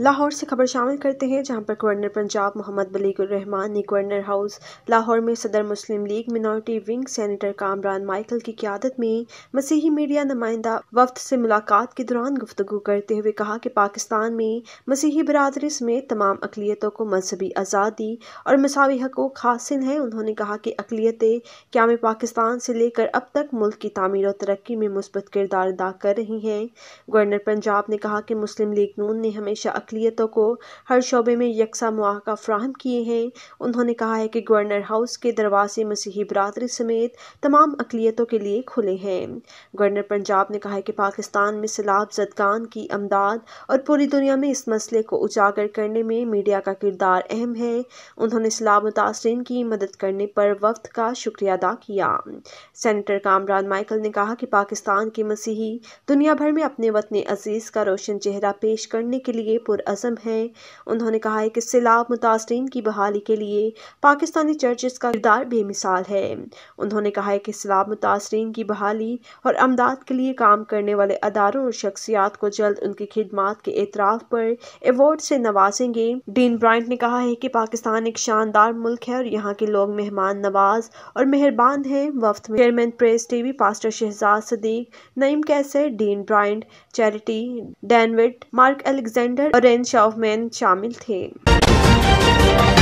लाहौर से खबर शामिल करते हैं जहां पर गवर्नर पंजाब मोहम्मद रहमान ने गवर्नर हाउस लाहौर में सदर Muslim League minority wing senator Kamran Michael की क्यादत में मसीही मीडिया नुमाइंदा वफद से मुलाकात के दौरान गुफ्तु करते हुए कहा कि पाकिस्तान में मसीही बरदरी समेत तमाम अकलीतों को मजहबी आज़ादी और मसावी हकूक हासिल हैं उन्होंने कहा कि अकलीतें क्या में पाकिस्तान से लेकर अब तक मुल्क की तमीर और तरक्की में मुस्बत किरदार अदा कर रही हैं गवर्नर पंजाब ने कहा कि मुस्लिम लीग नून ने हमेशा अकलीतों को हर शोबे में यकसा मौक़ा फ्राहम किए हैं उन्होंने कहा है कि गवर्नर हाउस के दरवाजे मसीही बरदरी समेत तमाम अकलीतों के लिए खुले हैं गवर्नर पंजाब ने कहा है कि पाकिस्तान में सैलाब जदगान की अमदाद और पूरी दुनिया में इस मसले को उजागर करने में मीडिया का किरदार अहम है उन्होंने सैलाब मुतासरीन की मदद करने पर वक्त का शुक्रिया अदा किया सेनेटर कामरान माइकल ने कहा कि पाकिस्तान के मसीही दुनिया भर में अपने वतन अजीज़ का रोशन चेहरा पेश करने के लिए पूरा मशहूर अज़म हैं उन्होंने कहा है कि सैलाब मुतासरीन की बहाली के लिए पाकिस्तानी चर्चेस का किरदार बेमिसाल है उन्होंने कहा है कि सैलाब मुतासरीन की बहाली और अमदाद के लिए काम करने वाले अदारों और शख्सियात को जल्द उनकी खिदमात के एतराफ़ पर एवॉर्ड से नवाजेंगे डीन ब्राइंट ने कहा है कि पाकिस्तान एक शानदार मुल्क है और यहाँ के लोग मेहमान नवाज और मेहरबान हैं वफ्त में chairman press TV pastor Shahzad Sadiq Naeem कैसे डीन ब्राइंड चैरिटी डैनविट मार्क अलेक्जेंडर और रेंज ऑफ मैन शामिल थे